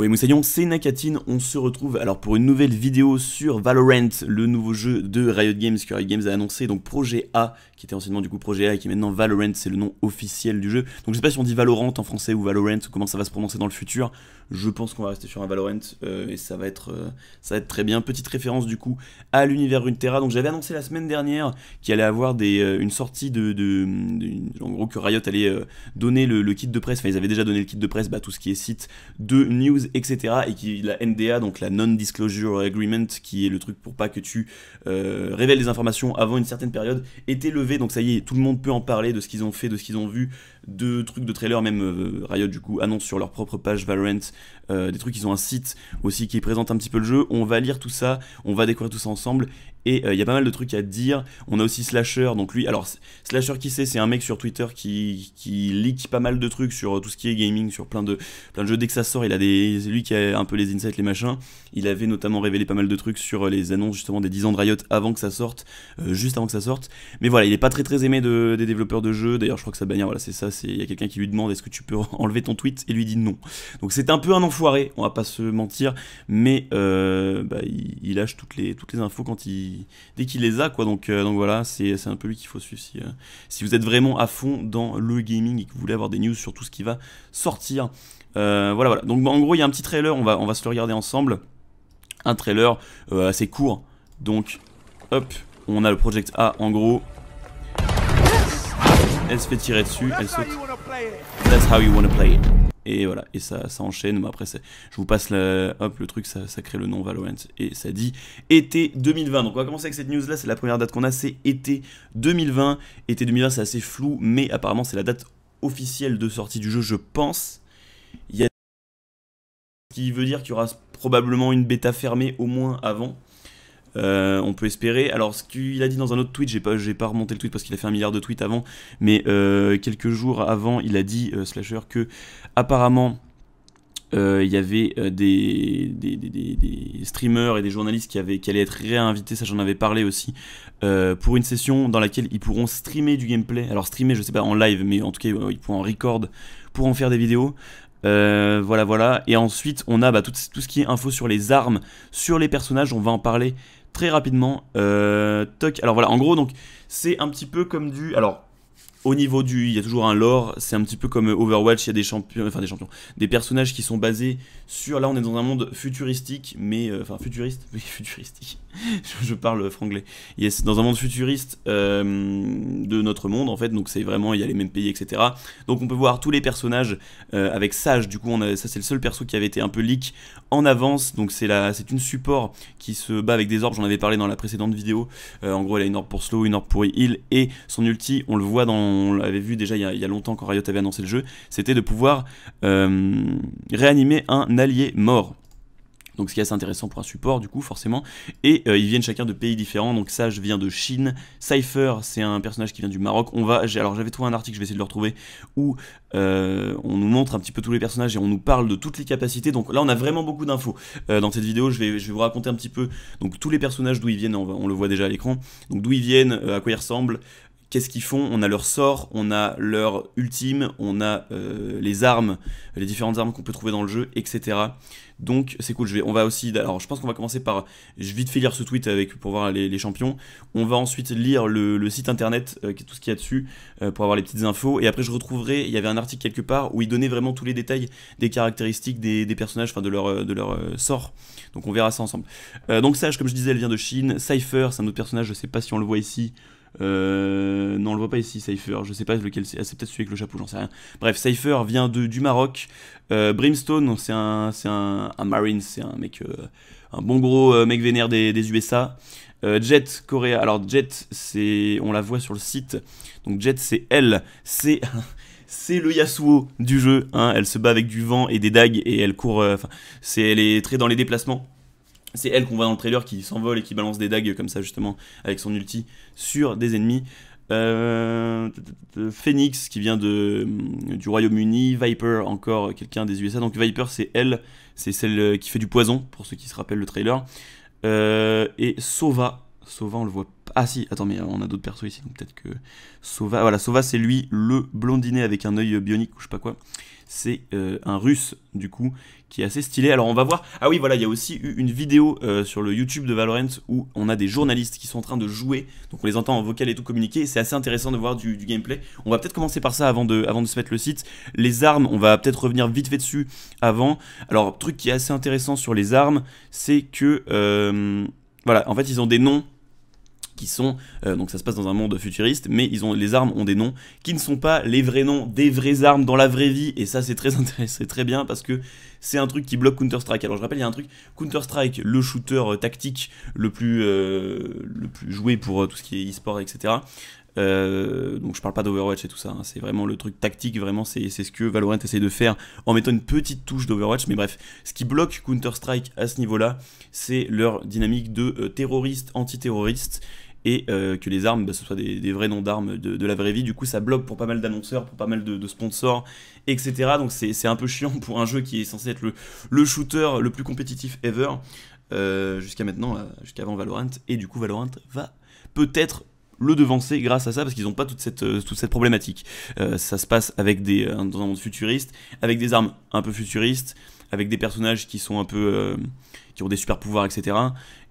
Oui, Moussaillon, c'est Nakatine, on se retrouve alors pour une nouvelle vidéo sur Valorant, le nouveau jeu de Riot Games que Riot Games a annoncé, donc projet A qui était anciennement du coup Projet A et qui est maintenant Valorant, c'est le nom officiel du jeu. Donc je sais pas si on dit Valorant en français ou Valorant ou comment ça va se prononcer dans le futur. Je pense qu'on va rester sur un Valorant euh, et ça va être euh, ça va être très bien. Petite référence du coup à l'univers Runeterra. Donc j'avais annoncé la semaine dernière qu'il allait avoir des, euh, une sortie de, en gros que Riot allait donner le, kit de presse. Enfin ils avaient déjà donné le kit de presse, bah, tout ce qui est site de news etc. Et qui la NDA donc la non disclosure agreement qui est le truc pour pas que tu révèles des informations avant une certaine période était le donc ça y est, tout le monde peut en parler de ce qu'ils ont fait, de ce qu'ils ont vu, de trucs de trailer, même euh, Riot du coup annonce sur leur propre page Valorant euh, des trucs, ils ont un site aussi qui présente un petit peu le jeu, on va lire tout ça, on va découvrir tout ça ensemble, et euh, il y a pas mal de trucs à dire, on a aussi Slasher, donc lui, alors Slasher qui sait, c'est un mec sur Twitter qui, qui pas mal de trucs sur tout ce qui est gaming, sur plein de, de jeux, dès que ça sort, il a des, lui qui a un peu les insights, les machins, il avait notamment révélé pas mal de trucs sur les annonces justement des 10 ans de Riot avant que ça sorte, juste avant que ça sorte, mais voilà, il est pas très très aimé de, des développeurs de jeux, d'ailleurs je crois que sa bannière, voilà, c'est ça, il y a quelqu'un qui lui demande est-ce que tu peux enlever ton tweet et lui dit non. Donc c'est un peu un enfoiré, on va pas se mentir, mais euh, bah, il, lâche toutes les toutes les infos quand il dès qu'il les a quoi. Donc euh, donc voilà, c'est un peu lui qu'il faut suivre euh, si, vous êtes vraiment à fond dans le gaming et que vous voulez avoir des news sur tout ce qui va sortir. voilà voilà. Donc bah, en gros il y a un petit trailer, on va on va se le regarder ensemble. Un trailer assez court. Donc hop, on a le Project A en gros elle se fait tirer dessus, elle saute. That's how you play Et voilà, et ça, ça enchaîne. Mais après, je vous passe le, le truc, ça, crée le nom Valorant. Et ça dit été 2020. Donc on va commencer avec cette news là. C'est la première date qu'on a, c'est été 2020. Été 2020, c'est assez flou, mais apparemment, c'est la date officielle de sortie du jeu, je pense. Il y a. Ce qui veut dire qu'il y aura probablement une bêta fermée au moins avant. Euh, on peut espérer. Alors, ce qu'il a dit dans un autre tweet, j'ai pas, j'ai pas remonté le tweet parce qu'il a fait un milliard de tweets avant, mais euh, quelques jours avant, il a dit, euh, Slasher, que apparemment. Il y avait des, des, streamers et des journalistes qui, avaient, qui allaient être réinvités, ça j'en avais parlé aussi, pour une session dans laquelle ils pourront streamer du gameplay. Alors streamer, je sais pas en live, mais en tout cas ils pourront en record pour en faire des vidéos. Euh, voilà, voilà. Et ensuite, on a bah, tout, ce qui est info sur les armes, sur les personnages. On va en parler très rapidement. Euh, toc. Alors voilà, en gros, donc c'est un petit peu comme du. Alors. Au niveau du, il y a toujours un lore, c'est un petit peu comme Overwatch, il y a des champions, enfin des champions, des personnages qui sont basés sur, là on est dans un monde futuristique, mais, euh, enfin futuriste, futuristique, je parle franglais. Yes, dans un monde futuriste euh, de notre monde, en fait, donc c'est vraiment, il y a les mêmes pays, etc. Donc on peut voir tous les personnages euh, avec Sage, du coup, on ça c'est le seul perso qui avait été un peu leak en avance, donc c'est c'est une support qui se bat avec des orbes, j'en avais parlé dans la précédente vidéo, euh, en gros elle a une orbe pour Slow, une orbe pour Heal, et son ulti, on le voit dans, on l'avait vu déjà il y, a, longtemps quand Riot avait annoncé le jeu, c'était de pouvoir réanimer un allié mort donc ce qui est assez intéressant pour un support du coup forcément. Et euh, ils viennent chacun de pays différents, donc ça, je viens de Chine, Cypher c'est un personnage qui vient du Maroc, on va, alors j'avais trouvé un article, je vais essayer de le retrouver, où euh, on nous montre un petit peu tous les personnages et on nous parle de toutes les capacités, donc là on a vraiment beaucoup d'infos. Euh, dans cette vidéo je vais, je vais vous raconter un petit peu donc tous les personnages d'où ils viennent, on, on, le voit déjà à l'écran, donc d'où ils viennent, à quoi ils ressemblent, qu'est-ce qu'ils font On a leur sort, on a leur ultime, on a euh, les armes, les différentes armes qu'on peut trouver dans le jeu, etc. Donc c'est cool, je vais, on va aussi, alors je pense qu'on va commencer par, je vais vite fait lire ce tweet avec, pour voir les, champions, on va ensuite lire le, site internet, euh, tout ce qu'il y a dessus, euh, pour avoir les petites infos, et après je retrouverai, il y avait un article quelque part où il donnait vraiment tous les détails des caractéristiques des, personnages, enfin de leur, de sort, donc on verra ça ensemble. donc Sage, comme je disais, elle vient de Chine, Cypher, c'est un autre personnage, je sais pas si on le voit ici, euh, non, on le voit pas ici, Cypher. Je sais pas lequel c'est. Ah, c'est peut-être celui avec le chapeau, j'en sais rien. Bref, Cypher vient du Maroc. Euh, Brimstone, c'est un, c'est un, un Marine, c'est un mec, euh, un bon gros euh, mec vénère des, USA. Jet, Coréa. Alors, Jet, c'est, on la voit sur le site. Donc, Jet, c'est elle. C'est. c'est le Yasuo du jeu. Hein. Elle se bat avec du vent et des dagues et elle court. Enfin, c'est elle est très dans les déplacements. C'est elle qu'on voit dans le trailer qui s'envole et qui balance des dagues comme ça justement avec son ulti sur des ennemis. Euh, Phoenix qui vient de, du Royaume-Uni, Viper encore quelqu'un des USA. Donc Viper c'est elle, c'est celle qui fait du poison pour ceux qui se rappellent le trailer. Euh, et Sova, Sova on le voit pas. Ah si, attends mais on a d'autres persos ici donc peut-être que Sova. Voilà Sova c'est lui le blondinet avec un œil bionique ou je sais pas quoi c'est euh, un russe du coup qui est assez stylé. Alors on va voir. Ah oui voilà, il y a aussi eu une vidéo euh, sur le YouTube de Valorant où on a des journalistes qui sont en train de jouer, donc on les entend en vocal et tout communiquer. C'est assez intéressant de voir du, gameplay. On va peut-être commencer par ça avant de, avant de se mettre le site. Les armes, on va peut-être revenir vite fait dessus avant. Alors truc qui est assez intéressant sur les armes, c'est que euh, voilà, en fait ils ont des noms qui sont, euh, donc ça se passe dans un monde futuriste, mais ils ont, les armes ont des noms qui ne sont pas les vrais noms des vraies armes dans la vraie vie, et ça c'est très intéressant, très bien parce que c'est un truc qui bloque Counter-Strike. Alors je rappelle, il y a un truc, Counter-Strike, le shooter euh, tactique le plus, euh, le plus joué pour tout ce qui est e-sport, etc. donc je parle pas d'Overwatch et tout ça, hein. c'est vraiment le truc tactique, vraiment c'est ce que Valorant essaye de faire en mettant une petite touche d'Overwatch, mais bref, ce qui bloque Counter-Strike à ce niveau-là, c'est leur dynamique de terroriste, anti terroriste, et euh, que les armes, bah, ce soit des, vrais noms d'armes de, la vraie vie. Du coup, ça bloque pour pas mal d'annonceurs, pour pas mal de, sponsors, etc. Donc c'est un peu chiant pour un jeu qui est censé être le, shooter le plus compétitif ever euh, jusqu'à maintenant, euh, jusqu'avant Valorant. Et du coup, Valorant va peut-être le devancer grâce à ça parce qu'ils n'ont pas toute cette, toute cette problématique. ça se passe avec des, dans un monde futuriste, avec des armes un peu futuristes, avec des personnages qui sont un peu qui ont des super pouvoirs etc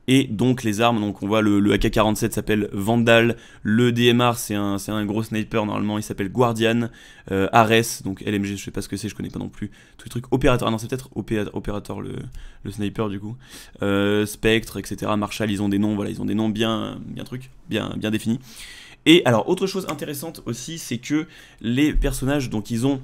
et donc les armes. Donc on voit le, AK-47 s'appelle Vandal, le DMR c'est un, un, gros sniper normalement, il s'appelle Guardian, euh, Ares, donc LMG je sais pas ce que c'est, je connais pas non plus, tout le truc, opérateur, ah non c'est peut-être opérateur le, le, sniper du coup, euh, Spectre, etc. Marshall, ils ont des noms, voilà, ils ont des noms bien, bien trucs, bien, bien définis. Et alors autre chose intéressante aussi c'est que les personnages donc ils ont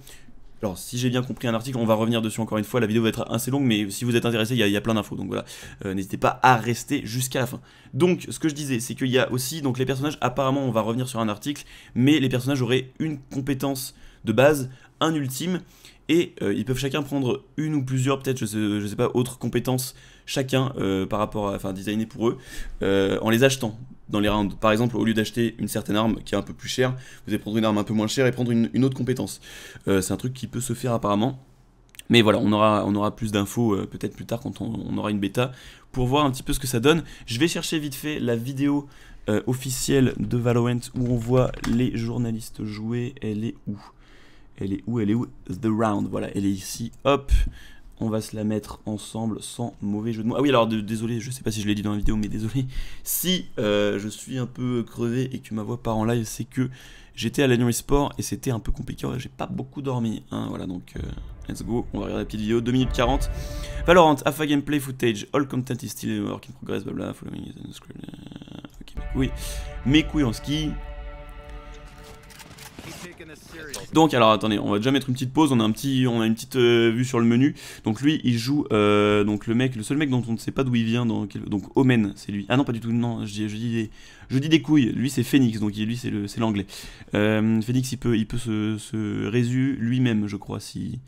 alors, si j'ai bien compris un article, on va revenir dessus encore une fois. La vidéo va être assez longue, mais si vous êtes intéressé, il y, a plein d'infos. Donc voilà, euh, n'hésitez pas à rester jusqu'à la fin. Donc, ce que je disais, c'est qu'il y a aussi, donc les personnages, apparemment, on va revenir sur un article, mais les personnages auraient une compétence de base, un ultime, et euh, ils peuvent chacun prendre une ou plusieurs, peut-être, je ne sais pas, autres compétences chacun euh, par rapport à, enfin designé pour eux, euh, en les achetant dans les rounds. Par exemple, au lieu d'acheter une certaine arme qui est un peu plus chère, vous allez prendre une arme un peu moins chère et prendre une, autre compétence. Euh, c'est un truc qui peut se faire apparemment. Mais voilà, on aura, on aura plus d'infos peut-être plus tard quand on, aura une bêta pour voir un petit peu ce que ça donne. Je vais chercher vite fait la vidéo officielle de Valorant où on voit les journalistes jouer. Elle est où Elle est où Elle est où The Round, voilà, elle est ici. Hop on va se la mettre ensemble sans mauvais jeu de mots. Ah oui, alors désolé, je sais pas si je l'ai dit dans la vidéo, mais désolé. Si euh, je suis un peu crevé et que ma voix part en live, c'est que j'étais à l'Agnon Sport et c'était un peu compliqué. J'ai pas beaucoup dormi. Hein, voilà, donc euh, let's go. On va regarder la petite vidéo. 2 minutes 40. Valorant, alpha gameplay footage. All content is still work in progress. blah, following is on the euh, ok, mes Mes couilles en ski. Donc alors attendez, on va déjà mettre une petite pause, on a, un petit, on a une petite euh, vue sur le menu. Donc lui il joue euh, donc le mec, le seul mec dont on ne sait pas d'où il vient, dans donc Omen c'est lui. Ah non pas du tout, non, je dis, des, je dis des couilles, lui c'est Phoenix, donc lui c'est l'anglais. Euh, Phoenix il peut, il peut se, se résu lui-même je crois si...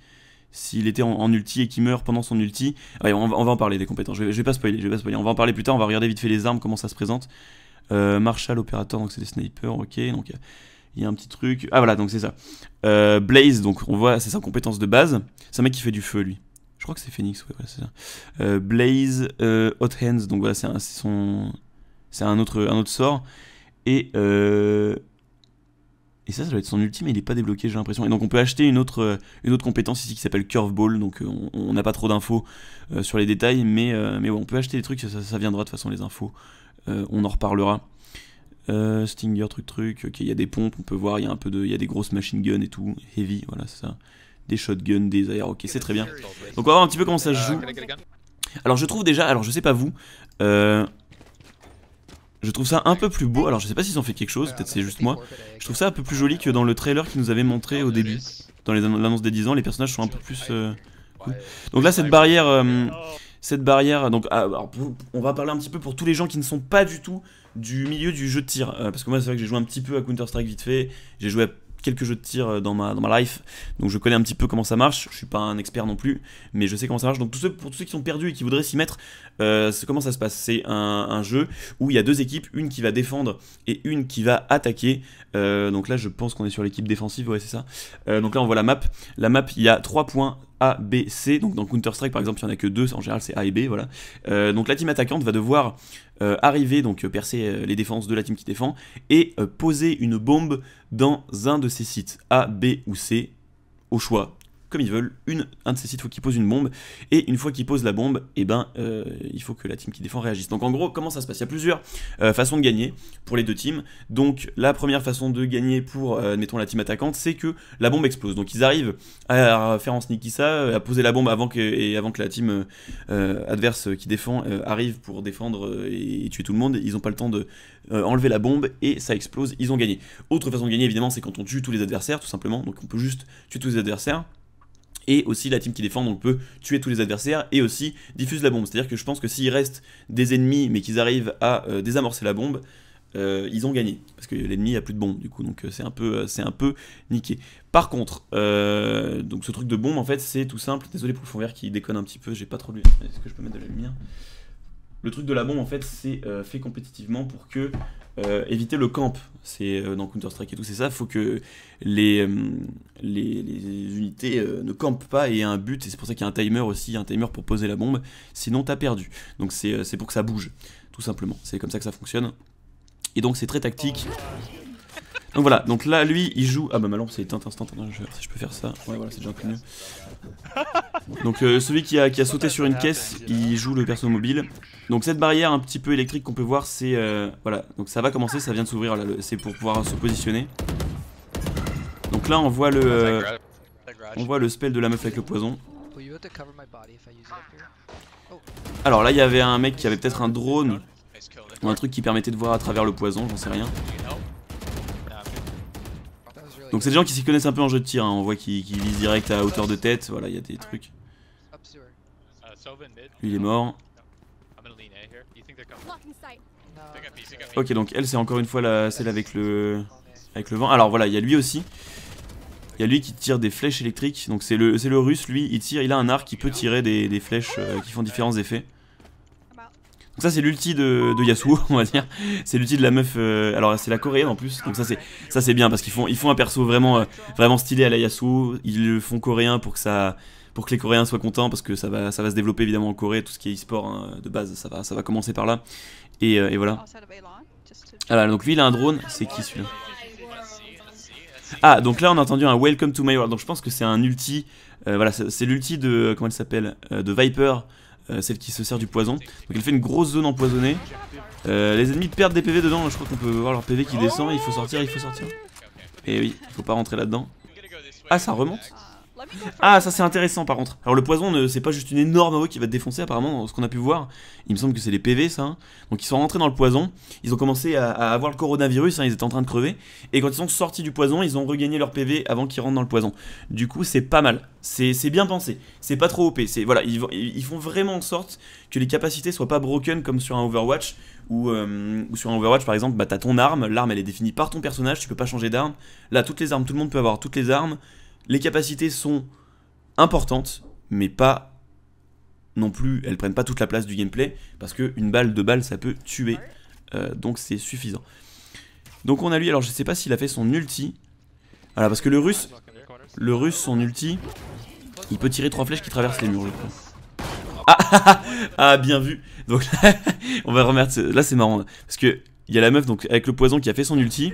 S'il était en, ulti et qu'il meurt pendant son ulti. on, va, en parler des compétences. Je vais, vais pas spoiler, je vais pas spoiler. On va en parler plus tard, on va regarder vite fait les armes, comment ça se présente. Marshall, opérateur, donc c'est des snipers, ok. Donc il y a un petit truc. Ah voilà, donc c'est ça. Euh, Blaze, donc on voit, c'est sa compétence de base. C'est un mec qui fait du feu, lui. Je crois que c'est Phoenix, ouais, c'est ça. Euh, Blaze, euh, Hot Hands, donc voilà, c'est un, son... un, autre, un autre sort. Et, et ça, ça doit être son ultime, mais il n'est pas débloqué, j'ai l'impression. Et donc on peut acheter une autre, une autre compétence ici qui s'appelle Curveball, donc on n'a pas trop d'infos sur les détails, mais, mais on peut acheter des trucs, ça viendra de toute façon les infos, on en reparlera. Euh, Stinger, truc, truc. Ok, il y a des pompes, on peut voir, il y a un peu de, il y a des grosses machine guns et tout, heavy, voilà, c'est ça. Des shotguns, des aéros, ok, c'est très bien. Donc on va voir un petit peu comment ça se euh, joue. Alors je trouve déjà, alors je sais pas vous, euh, je trouve ça un peu plus beau. Alors je sais pas s'ils ont fait quelque chose, peut-être c'est juste moi. Je trouve ça un peu plus joli que dans le trailer qu'ils nous avaient montré au début. Dans l'annonce des 10 ans, les personnages sont un peu plus. Euh, donc là cette barrière, cette barrière, donc ah, on va parler un petit peu pour tous les gens qui ne sont pas du tout du milieu du jeu de tir. Euh, parce que moi, c'est vrai que j'ai joué un petit peu à Counter-Strike vite fait. J'ai joué à quelques jeux de tir euh, dans ma, dans ma life. Donc je connais un petit peu comment ça marche. Je suis pas un expert non plus, mais je sais comment ça marche. Donc pour tous ceux qui sont perdus et qui voudraient s'y mettre, euh, comment ça se passe C'est un, jeu où il y a deux équipes, une qui va défendre et une qui va attaquer. donc là je pense qu'on est sur l'équipe défensive, ouais c'est ça. donc là on voit la map. La map, il y a trois points a, B, C. Donc dans Counter-Strike par exemple, il n'y en a que deux, en général c'est A et B, voilà. Euh, donc la team attaquante va devoir euh, arriver, donc euh, percer les défenses de la team qui défend, et poser une bombe dans un de ces sites, A, B ou C, au choix comme ils veulent. Une, un de ces sites, il faut qu'ils posent une bombe. Et une fois qu'ils posent la bombe, eh ben, euh, il faut que la team qui défend réagisse. Donc en gros, comment ça se passe Il y a plusieurs euh, façons de gagner pour les deux teams. Donc la première façon de gagner pour, euh, la team attaquante, c'est que la bombe explose. Donc ils arrivent à faire en sneaky ça, à poser la bombe avant que, et avant que la team adverse qui défend arrive pour défendre et, tuer tout le monde. Ils n'ont pas le temps de enlever la bombe et ça explose. Ils ont gagné. Autre façon de gagner, évidemment, c'est quand on tue tous les adversaires, tout simplement. Donc on peut juste tuer tous les adversaires et aussi la team qui défend on peut tuer tous les adversaires et aussi diffuse la bombe. C'est-à-dire que je pense que s'il reste des ennemis mais qu'ils arrivent à euh, désamorcer la bombe, euh, ils ont gagné parce que l'ennemi a plus de bombe du coup donc euh, c'est un peu c'est un peu niqué. Par contre donc ce truc de bombe en fait c'est tout simple. Désolé pour le fond vert qui déconne un petit peu, j'ai pas trop lu. Est-ce que je peux mettre de la lumière le truc de la bombe, en fait, c'est euh, fait compétitivement pour que euh, éviter le camp. C'est euh, dans Counter Strike et tout, c'est ça. Faut que les, unités ne campent pas et un but. Et c'est pour ça qu'il y a un timer aussi, un timer pour poser la bombe. Sinon, t'as perdu. Donc c'est pour que ça bouge, tout simplement. C'est comme ça que ça fonctionne. Et donc c'est très tactique. Donc voilà, donc là lui il joue. Ah bah ma c'est éteint, éteinte je vais voir si je peux faire ça. Ouais voilà, c'est déjà un peu mieux. Donc euh, celui qui a, qui a sauté sur une caisse, il joue le perso mobile. Donc cette barrière un petit peu électrique qu'on peut voir, c'est. Euh, voilà, donc ça va commencer, ça vient de s'ouvrir là, c'est pour pouvoir se positionner. Donc là on voit le. Euh, on voit le spell de la meuf avec le poison. Oh. Alors là il y avait un mec qui avait peut-être un drone ou un truc qui permettait de voir à travers le poison, j'en sais rien. Donc c'est des gens qui s'y connaissent un peu en jeu de tir, hein. on voit qu'ils vit visent direct à hauteur de tête, voilà, il y a des trucs. Lui il est mort. Ok donc elle c'est encore une fois la, celle avec le avec le vent. Alors voilà, il y a lui aussi. Il y a lui qui tire des flèches électriques. Donc c'est le, le russe, lui, il tire, il a un arc qui peut tirer des, flèches euh, qui font différents effets. Donc ça c'est l'ulti de, Yasuo on va dire. C'est l'ulti de la meuf. Euh, alors c'est la coréenne en plus. Donc ça c'est ça c'est bien parce qu'ils font ils font un perso vraiment euh, vraiment stylé à la Yasuo. Ils le font coréen pour que ça pour que les Coréens soient contents parce que ça va se développer évidemment en Corée tout ce qui est e-sport hein, de base ça va ça va commencer par là et, euh, voilà. Oh, alors hein. ah, donc lui il a un drone c'est qui celui-là Ah donc là on a entendu un Welcome to my world donc je pense que c'est un ulti voilà c'est l'ulti de comment elle s'appelle de Viper euh, celle qui se sert du poison. Donc elle fait une grosse zone empoisonnée. Euh, les ennemis perdent des PV dedans, je crois qu'on peut voir leur PV qui descend, il faut sortir, il faut sortir. Et eh oui, il faut pas rentrer là-dedans. Ah ça remonte ah, ça c'est intéressant par contre. Alors le poison, c'est pas juste une énorme eau qui va te défoncer apparemment, ce qu'on a pu voir. Il me semble que c'est les PV ça. Hein. Donc ils sont rentrés dans le poison, ils ont commencé à, avoir le coronavirus, hein. ils étaient en train de crever. Et quand ils sont sortis du poison, ils ont regagné leur PV avant qu'ils rentrent dans le poison. Du coup, c'est pas mal. C'est bien pensé. C'est pas trop OP. Voilà, ils, font vraiment en sorte que les capacités soient pas broken comme sur un Overwatch. Euh, ou sur un Overwatch par exemple, bah t'as ton arme, l'arme elle est définie par ton personnage, tu peux pas changer d'arme. Là, toutes les armes, tout le monde peut avoir toutes les armes les capacités sont importantes, mais pas non plus, elles prennent pas toute la place du gameplay, parce qu'une balle, deux balles, ça peut tuer, euh, donc c'est suffisant. Donc on a lui, alors je sais pas s'il a fait son ulti, voilà, parce que le russe, le russe, son ulti, il peut tirer trois flèches qui traversent les murs, ah, ah, ah, ah, ah, bien vu Donc là, on va remettre, là c'est marrant, parce que il y a la meuf donc avec le poison qui a fait son ulti,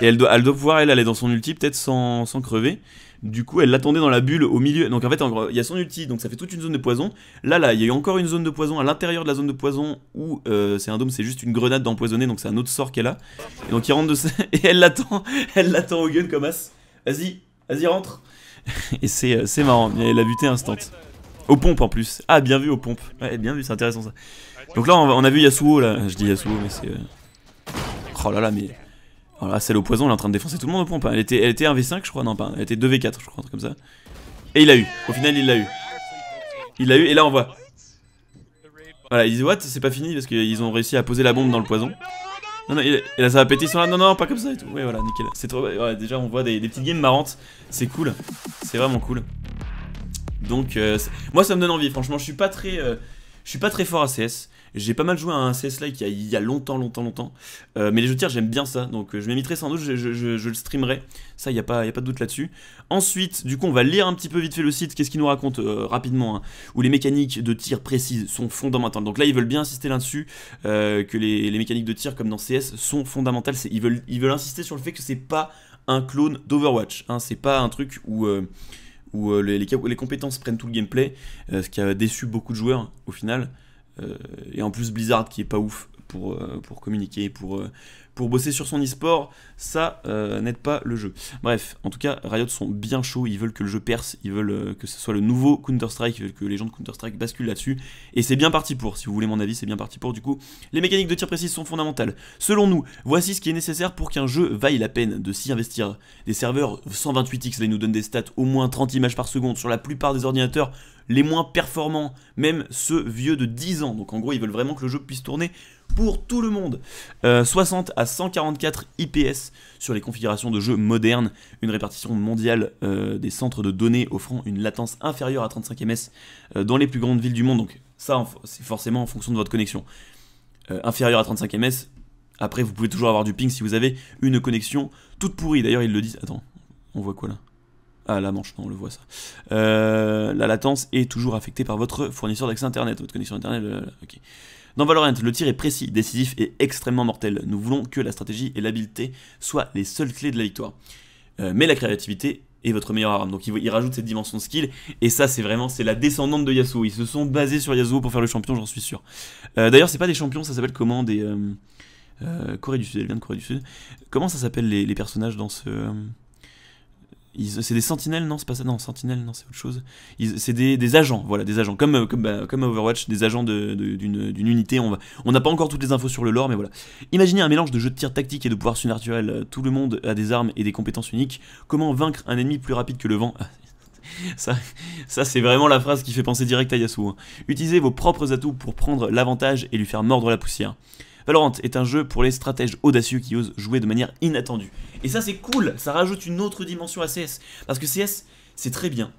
et elle doit, elle doit pouvoir elle aller dans son ulti peut-être sans, sans crever, du coup, elle l'attendait dans la bulle au milieu. Donc en fait, il y a son ulti, donc ça fait toute une zone de poison. Là, là, il y a eu encore une zone de poison à l'intérieur de la zone de poison où euh, c'est un dôme, c'est juste une grenade d'empoisonné, donc c'est un autre sort qu'elle a. Et donc il rentre de ça et elle l'attend, elle l'attend au gun comme as. Vas-y, vas-y rentre. et euh, c'est marrant, elle a buté instant. Aux pompes en plus. Ah, bien vu aux pompes. Ouais, bien vu, c'est intéressant ça. Donc là, on a vu Yasuo, là. Je dis Yasuo, mais c'est. Euh, oh là là, mais voilà, oh celle au poison, elle est en train de défoncer tout le monde au pompe. Elle, était, elle 1v5, je crois, non pas. Elle était 2v4, je crois, comme ça. Et il l'a eu. Au final, il l'a eu. Il l'a eu, et là, on voit. Voilà, ils disent, what, c'est pas fini, parce qu'ils ont réussi à poser la bombe dans le poison. Non, non, et là ça va péter, ils sont là, non, non, pas comme ça et tout. Ouais, voilà, nickel. C'est déjà, on voit des, des petites games marrantes. C'est cool. C'est vraiment cool. Donc, euh, moi, ça me donne envie. Franchement, je suis pas très, euh, je suis pas très fort à CS. J'ai pas mal joué à un CS-like il, y a longtemps, longtemps, longtemps. Euh, mais les jeux de tir, j'aime bien ça. Donc euh, je m'imiterai sans doute, je, le streamerai. Ça, il n'y a, pas, a pas de doute là-dessus. Ensuite, du coup, on va lire un petit peu vite fait le site. Qu'est-ce qu'il nous raconte euh, rapidement hein, Où les mécaniques de tir précises sont fondamentales. Donc là, ils veulent bien insister là-dessus que les, mécaniques de tir, comme dans CS, sont fondamentales. Ils veulent, ils veulent insister sur le fait que c'est pas un clone d'Overwatch. Hein, c'est pas un truc où où les, compétences prennent tout le gameplay, ce qui a déçu beaucoup de joueurs au final. Euh, et en plus Blizzard qui est pas ouf pour, euh, pour communiquer, pour, euh, pour bosser sur son e-sport, ça n'aide pas le jeu. Bref, en tout cas, Riot sont bien chauds, ils veulent que le jeu perce, ils veulent que ce soit le nouveau Counter-Strike, ils veulent que les gens de Counter-Strike basculent là-dessus, et c'est bien parti pour, si vous voulez mon avis, c'est bien parti pour. Du coup, les mécaniques de tir précis sont fondamentales. Selon nous, voici ce qui est nécessaire pour qu'un jeu vaille la peine de s'y investir. Des serveurs 128X, là, ils nous donnent des stats au moins 30 images par seconde sur la plupart des ordinateurs, les moins performants, même ceux vieux de 10 ans. Donc en gros, ils veulent vraiment que le jeu puisse tourner pour tout le monde. 60 euh, à 144 IPS sur les configurations de jeux modernes, une répartition mondiale euh, des centres de données offrant une latence inférieure à 35 ms euh, dans les plus grandes villes du monde. Donc ça, c'est forcément en fonction de votre connexion. inférieure à 35 ms. Après, vous pouvez toujours avoir du ping si vous avez une connexion toute pourrie. D'ailleurs, ils le disent. Attends, on voit quoi là ah, la manche, non, on le voit ça. Euh, la latence est toujours affectée par votre fournisseur d'accès Internet, votre connexion Internet. Euh, ok. Dans Valorant, le tir est précis, décisif et extrêmement mortel. Nous voulons que la stratégie et l'habileté soient les seules clés de la victoire. Euh, mais la créativité est votre meilleure arme. Donc il, rajoute cette dimension de skill. Et ça, c'est vraiment c'est la descendante de Yasuo. Ils se sont basés sur Yasuo pour faire le champion, j'en suis sûr. D'ailleurs, c'est pas des champions, ça s'appelle comment Des Corée du Sud. Elle vient de Corée du Sud. Comment ça s'appelle les, personnages dans ce c'est des sentinelles, non C'est pas ça, non, sentinelles, non, c'est autre chose. C'est des, agents, voilà, des agents, comme, euh, comme, bah, comme Overwatch, des agents d'une unité. On n'a on pas encore toutes les infos sur le lore, mais voilà. Imaginez un mélange de jeu de tir tactique et de pouvoirs surnaturels. Tout le monde a des armes et des compétences uniques. Comment vaincre un ennemi plus rapide que le vent ça, ça c'est vraiment la phrase qui fait penser direct à Yasuo. Hein. Utilisez vos propres atouts pour prendre l'avantage et lui faire mordre la poussière. Valorant est un jeu pour les stratèges audacieux qui osent jouer de manière inattendue. Et ça c'est cool, ça rajoute une autre dimension à CS. Parce que CS, c'est très bien.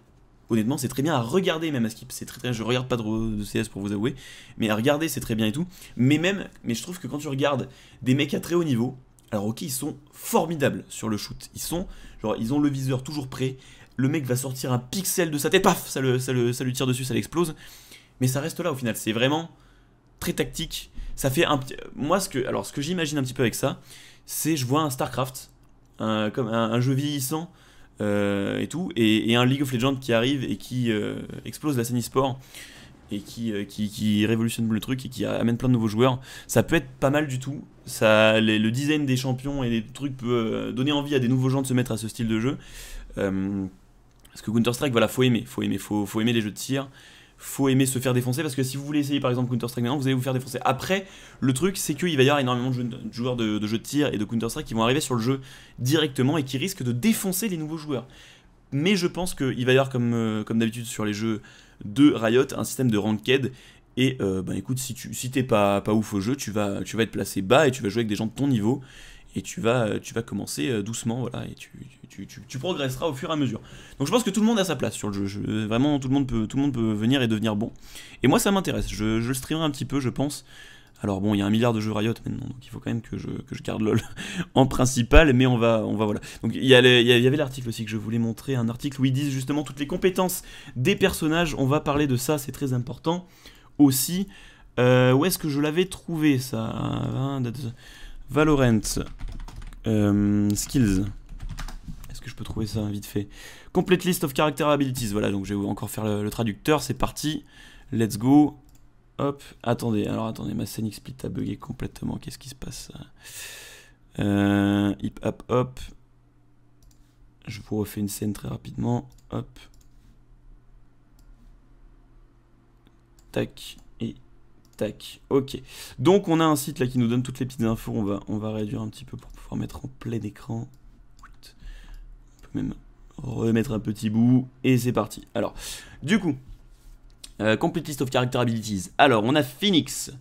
Honnêtement, c'est très bien à regarder même à skip. C'est très très, je regarde pas de, CS pour vous avouer, mais à regarder c'est très bien et tout. Mais même, mais je trouve que quand tu regardes des mecs à très haut niveau, alors ok, ils sont formidables sur le shoot. Ils sont, genre, ils ont le viseur toujours prêt. Le mec va sortir un pixel de sa tête, paf, ça, le, ça, ça lui tire dessus, ça l'explose. Mais ça reste là au final. C'est vraiment très tactique ça fait un Moi, ce que, alors, ce que j'imagine un petit peu avec ça, c'est je vois un StarCraft, un, comme un, jeu vieillissant euh, et tout, et, un League of Legends qui arrive et qui euh, explose la scène e-sport et qui, euh, qui, qui, révolutionne le truc et qui amène plein de nouveaux joueurs. Ça peut être pas mal du tout. Ça, le design des champions et des trucs peut donner envie à des nouveaux gens de se mettre à ce style de jeu. parce que Counter-Strike, voilà, faut aimer, faut aimer, faut, faut aimer les jeux de tir faut aimer se faire défoncer parce que si vous voulez essayer par exemple Counter-Strike maintenant, vous allez vous faire défoncer. Après, le truc c'est qu'il va y avoir énormément de, joueurs de, jeux de tir et de Counter-Strike qui vont arriver sur le jeu directement et qui risquent de défoncer les nouveaux joueurs. Mais je pense qu'il va y avoir comme, euh, comme d'habitude sur les jeux de Riot un système de ranked et euh, bah, écoute, si tu si t'es pas, ouf au jeu, tu vas, tu vas être placé bas et tu vas jouer avec des gens de ton niveau et tu vas, tu vas commencer euh, doucement voilà et tu tu, progresseras au fur et à mesure. Donc je pense que tout le monde a sa place sur le jeu. vraiment, tout le, monde peut, tout le monde peut venir et devenir bon. Et moi, ça m'intéresse. Je, je le streamerai un petit peu, je pense. Alors bon, il y a un milliard de jeux Riot maintenant, donc il faut quand même que je, que garde LOL en principal, mais on va, on va voilà. Donc il y, avait l'article aussi que je voulais montrer, un article où ils disent justement toutes les compétences des personnages, on va parler de ça, c'est très important aussi. Euh, où est-ce que je l'avais trouvé ça Valorant, euh, Skills que je peux trouver ça vite fait Complete list of character abilities. Voilà, donc je vais encore faire le, traducteur. C'est parti. Let's go. Hop. Attendez, alors attendez, ma scène explique, a bugué complètement. Qu'est-ce qui se passe euh, Hip hop hop. Je vous refais une scène très rapidement. Hop. Tac et tac. Ok. Donc on a un site là qui nous donne toutes les petites infos. On va, on va réduire un petit peu pour pouvoir mettre en plein écran même remettre un petit bout, et c'est parti. Alors, du coup, euh, Complete List of Character Abilities. Alors, on a Phoenix.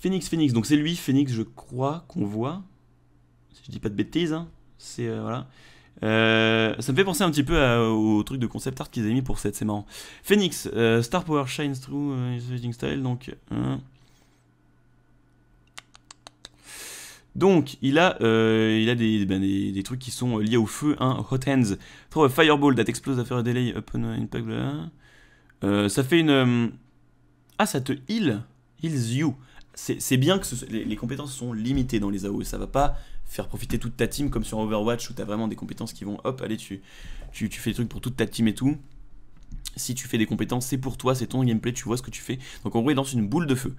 Phoenix, Phoenix, donc c'est lui, Phoenix, je crois qu'on voit. Si je dis pas de bêtises, hein. c'est... Euh, voilà. Euh, ça me fait penser un petit peu au truc de concept art qu'ils avaient mis pour cette, c'est marrant. Phoenix, Star Power Shines Through Style, donc... Donc, il a, euh, il a ben, des, trucs qui sont liés au feu, hein, Hot Hands. Throw Fireball that explodes after a delay euh, ça fait une. Euh, ah, ça te heal Heals you. C'est bien que les, compétences sont limitées dans les AOE. Ça va pas faire profiter toute ta team comme sur Overwatch où as vraiment des compétences qui vont hop, allez, tu, tu, fais des trucs pour toute ta team et tout si tu fais des compétences, c'est pour toi, c'est ton gameplay, tu vois ce que tu fais. Donc en gros, il lance une boule de feu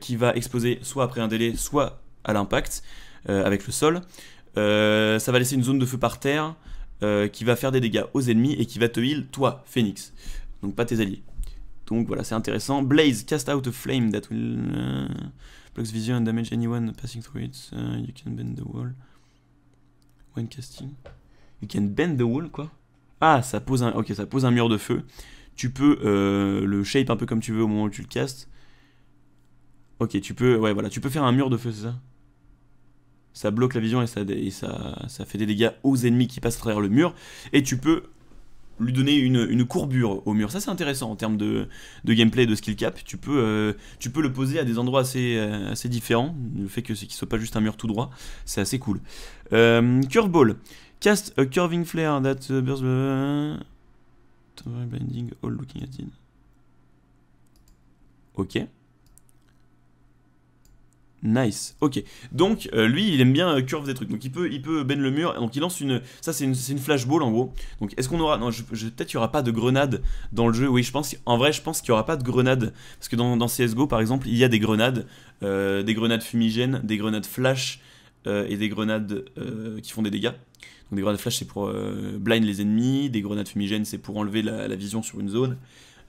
qui va exploser soit après un délai, soit à l'impact euh, avec le sol. Euh, ça va laisser une zone de feu par terre euh, qui va faire des dégâts aux ennemis et qui va te heal, toi, Phoenix. Donc pas tes alliés. Donc voilà, c'est intéressant. Blaze, cast out a flame that will blocks vision and damage anyone passing through it. you can bend the wall when casting. You can bend the wall, quoi Ah, ça pose un, ok, ça pose un mur de feu. Tu peux le shape un peu comme tu veux au moment où tu le castes. Ok, tu peux, ouais, voilà, tu peux faire un mur de feu, c'est ça ça bloque la vision et, ça, fait des dégâts aux ennemis qui passent à travers le mur. Et tu peux lui donner une, courbure au mur. Ça c'est intéressant en termes de, gameplay et de skill cap. Euh, tu peux, le poser à des endroits assez, euh, différents. Le fait que ce soit pas juste un mur tout droit, c'est assez cool. Euh, curveball. Cast a curving flare that bursts... all looking at Ok. Nice, ok. Donc euh, lui, il aime bien euh, curve des trucs. Donc il peut, il peut bend le mur. Donc il lance une. Ça, c'est une, une flashball en gros. Donc est-ce qu'on aura. Non, peut-être qu'il n'y aura pas de grenades dans le jeu. Oui, je pense. En vrai, je pense qu'il n'y aura pas de grenade. Parce que dans, CSGO, par exemple, il y a des grenades. Euh, des grenades fumigènes, des grenades flash et des grenades qui font des dégâts. Donc des grenades flash, c'est pour blind les ennemis. Des grenades fumigènes, c'est pour enlever la vision sur une zone.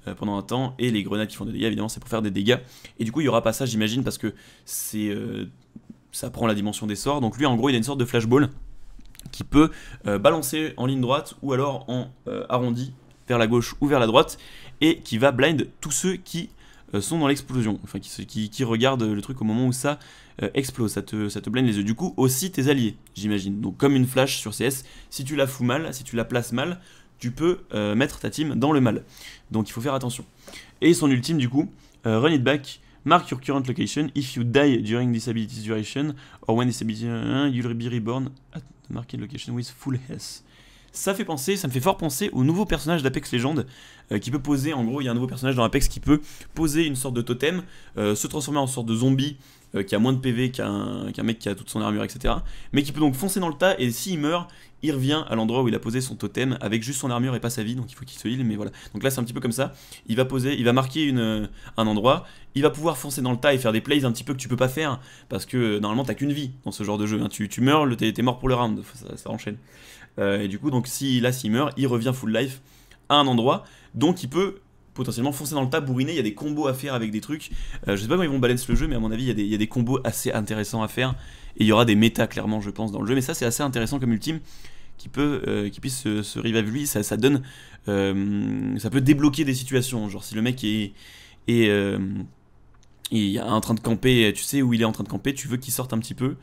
Euh, pendant un temps, et les grenades qui font des dégâts, évidemment, c'est pour faire des dégâts. Et du coup, il y aura pas ça, j'imagine, parce que c'est euh, ça prend la dimension des sorts. Donc lui, en gros, il a une sorte de flashball qui peut euh, balancer en ligne droite ou alors en arrondi vers la gauche ou vers la droite, et qui va blind tous ceux qui sont dans l'explosion, enfin qui, qui, regardent le truc au moment où ça explose, ça te, ça te blinde les yeux. Du coup, aussi tes alliés, j'imagine. Donc comme une flash sur CS, si tu la fous mal, si tu la places mal, tu peux euh, mettre ta team dans le mal. Donc il faut faire attention. Et son ultime du coup, euh, run it back, mark your current location, if you die during disability duration, or when disability euh, you'll be reborn at the location with full health. Ça fait penser, ça me fait fort penser au nouveau personnage d'Apex Legends qui peut poser, en gros, il y a un nouveau personnage dans Apex qui peut poser une sorte de totem, se transformer en sorte de zombie euh, qui a moins de PV qu'un mec qui a toute son armure, etc. Mais qui peut donc foncer dans le tas, et s'il meurt, il revient à l'endroit où il a posé son totem avec juste son armure et pas sa vie, donc il faut qu'il se heal, mais voilà. Donc là, c'est un petit peu comme ça. Il va poser, il va marquer euh, un endroit, il va pouvoir foncer dans le tas et faire des plays un petit peu que tu peux pas faire, parce que euh, normalement, t'as qu'une vie dans ce genre de jeu. Hein. Tu, tu meurs, t'es mort pour le round, ça, enchaîne. et du coup, donc si là, s'il meurt, il revient full life à un endroit, donc il peut potentiellement foncer dans le tas, il y a des combos à faire avec des trucs. Euh, je sais pas comment ils vont balancer le jeu, mais à mon avis, il y, a des, combos assez intéressants à faire. Et il y aura des méta clairement, je pense, dans le jeu. Mais ça, c'est assez intéressant comme ultime qui peut euh, qui puisse se, se lui ça, donne euh, ça peut débloquer des situations genre si le mec est est en train de camper tu sais où il est en train de camper tu veux qu'il sorte un petit peu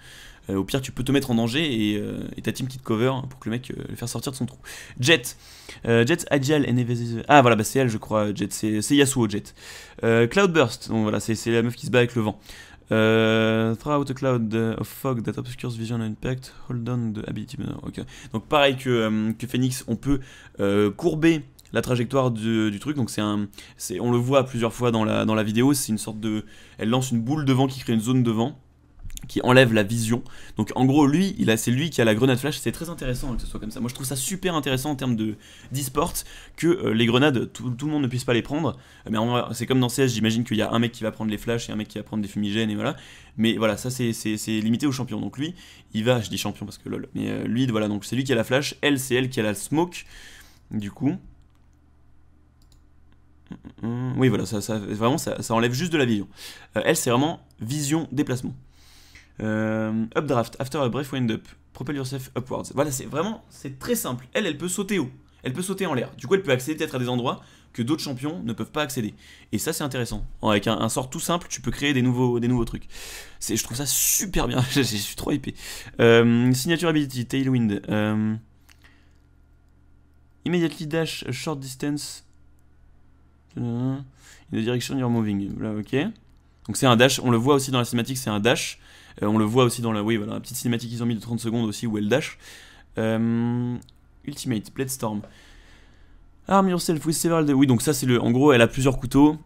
euh, au pire, tu peux te mettre en danger et, euh, ta team te cover pour que le mec euh, le faire sortir de son trou. Jet. Jet Agile NVZ. E. Ah voilà, bah, c'est elle, je crois, Jet. C'est Yasuo Jet. Cloudburst. Donc voilà, c'est la meuf qui se bat avec le vent. Euh, throughout cloud of fog that obscures vision impact, hold on the ability. Donc pareil que, Phoenix, on peut courber la trajectoire du, truc. Donc c'est un, on le voit plusieurs fois dans la, dans la vidéo. C'est une sorte de, elle lance une boule de vent qui crée une zone de vent qui enlève la vision. Donc en gros, lui, il a, c'est lui qui a la grenade flash. C'est très intéressant que ce soit comme ça. Moi, je trouve ça super intéressant en termes de sport que euh, les grenades, tout, le monde ne puisse pas les prendre. Mais eh c'est comme dans CS, j'imagine qu'il y a un mec qui va prendre les flashs et un mec qui va prendre des fumigènes et voilà. Mais voilà, ça c'est limité aux champions. Donc lui, il va, je dis champion parce que lol. Mais euh, lui, voilà, donc c'est lui qui a la flash. Elle, c'est elle qui a la smoke. Du coup. Mm, mm, mm. Oui, voilà, ça, vraiment, ça, enlève juste de la vision. Euh, elle, c'est vraiment vision déplacement. Euh, updraft, after a brief wind-up, propel yourself upwards. Voilà, c'est vraiment, c'est très simple. Elle, elle peut sauter haut. Elle peut sauter en l'air. Du coup, elle peut accéder peut-être à des endroits que d'autres champions ne peuvent pas accéder. Et ça, c'est intéressant. Avec un, sort tout simple, tu peux créer des nouveaux, des nouveaux trucs. Je trouve ça super bien. je, suis trop hypé. Euh, signature ability, Tailwind. Euh, immediately dash short distance. In the direction you're moving. ok. Donc c'est un dash. On le voit aussi dans la cinématique, c'est un dash euh, on le voit aussi dans la, oui, voilà, la petite cinématique qu'ils ont mis de 30 secondes aussi où elle dash. Euh, Ultimate, Storm. Arm yourself with several. Oui, donc ça, c'est le. En gros, elle a plusieurs couteaux.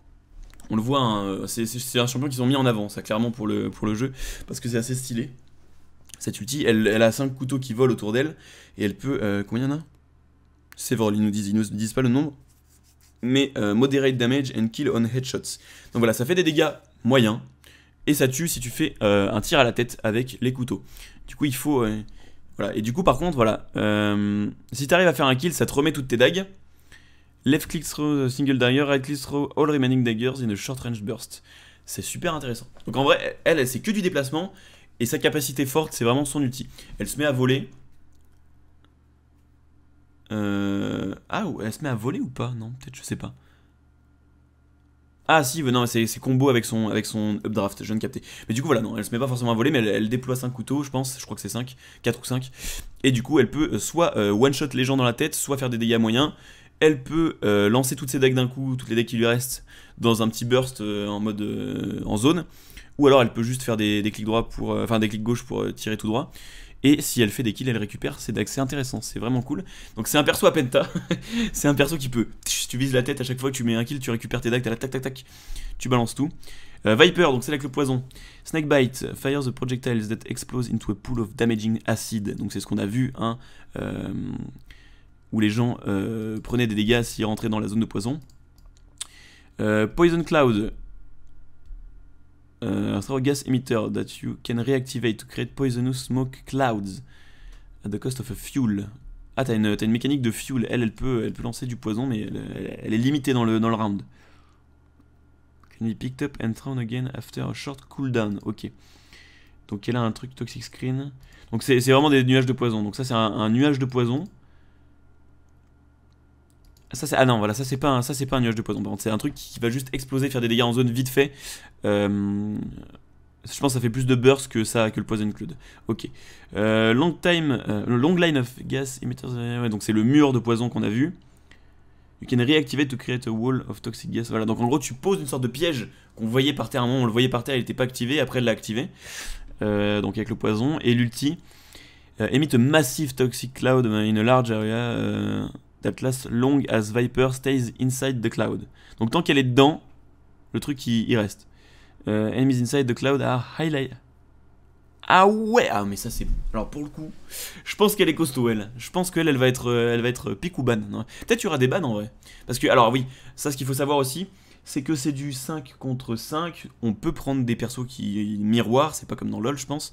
On le voit, hein, euh, c'est un champion qu'ils ont mis en avant, ça, clairement, pour le, pour le jeu, parce que c'est assez stylé. Cette ulti, elle, a 5 couteaux qui volent autour d'elle, et elle peut. combien il y en a Several, ils nous disent, nous disent pas le nombre. Mais moderate damage and kill on headshots. Donc voilà, ça fait des dégâts moyens, et ça tue si tu fais euh, un tir à la tête avec les couteaux. Du coup, il faut... Euh, voilà. Et du coup, par contre, voilà. Euh, si tu arrives à faire un kill, ça te remet toutes tes dagues. Left click throw single dagger, right click throw all remaining daggers in a short range burst. C'est super intéressant. Donc en vrai, elle, elle c'est que du déplacement. Et sa capacité forte, c'est vraiment son outil. Elle se met à voler. Ah, elle se met à voler ou pas Non, peut-être, je sais pas. Ah si, non, c'est combo avec son, avec son updraft, je viens de capter. Mais du coup, voilà, non, elle se met pas forcément à voler, mais elle, déploie 5 couteaux, je pense, je crois que c'est 5, 4 ou 5. Et du coup, elle peut euh, soit euh, one-shot les gens dans la tête, soit faire des dégâts moyens. Elle peut euh, lancer toutes ses decks d'un coup, toutes les decks qui lui restent, dans un petit burst en mode en zone. Ou alors elle peut juste faire des, des clics droits pour. Enfin des clics gauche pour tirer tout droit. Et si elle fait des kills, elle récupère. ses C'est intéressant, c'est vraiment cool. Donc c'est un perso à penta. c'est un perso qui peut. Tu vises la tête à chaque fois que tu mets un kill, tu récupères tes dagues, t'as la tac tac tac. Tu balances tout. Euh, Viper, donc c'est là que le poison. Snake Bite, fire the projectiles that explode into a pool of damaging acid. Donc c'est ce qu'on a vu, hein, euh, où les gens euh, prenaient des dégâts s'ils rentraient dans la zone de poison. Poison Cloud, uh, throw gas emitter that you can reactivate to create poisonous smoke clouds at the cost of a fuel. Ah, t'as une, mécanique de fuel. Elle, elle peut, elle peut lancer du poison, mais elle, est limitée dans le, dans le round. Can be picked up and thrown again after a short cooldown. Ok. Donc, elle a un truc toxic screen. Donc, c'est vraiment des nuages de poison. Donc, ça, c'est un nuage de poison ah non, voilà, ça c'est pas, un, ça, pas un nuage de poison. C'est un truc qui, va juste exploser, faire des dégâts en zone vite fait. Euh, je pense que ça fait plus de burst que ça que le Poison Cloud. Ok. Euh, long time, euh, long line of gas emitters. donc c'est le mur de poison qu'on a vu. You can reactivate to create a wall of toxic gas. Voilà. Donc en gros, tu poses une sorte de piège qu'on voyait par terre. un moment, on le voyait par terre, il était pas activé. Après, de l'a donc avec le poison et l'ulti. emit a massive toxic cloud in a large area. That long as Viper stays inside the cloud. Donc tant qu'elle est dedans, le truc il, reste. Euh, enemies inside the cloud are highlight. Ah ouais, ah mais ça c'est alors pour le coup, je pense qu'elle est costaud Je pense qu'elle elle va être elle va être euh, pique ou ban. Peut-être y aura des bans en vrai. Parce que alors oui, ça ce qu'il faut savoir aussi, c'est que c'est du 5 contre 5, on peut prendre des persos qui miroir. c'est pas comme dans LoL je pense.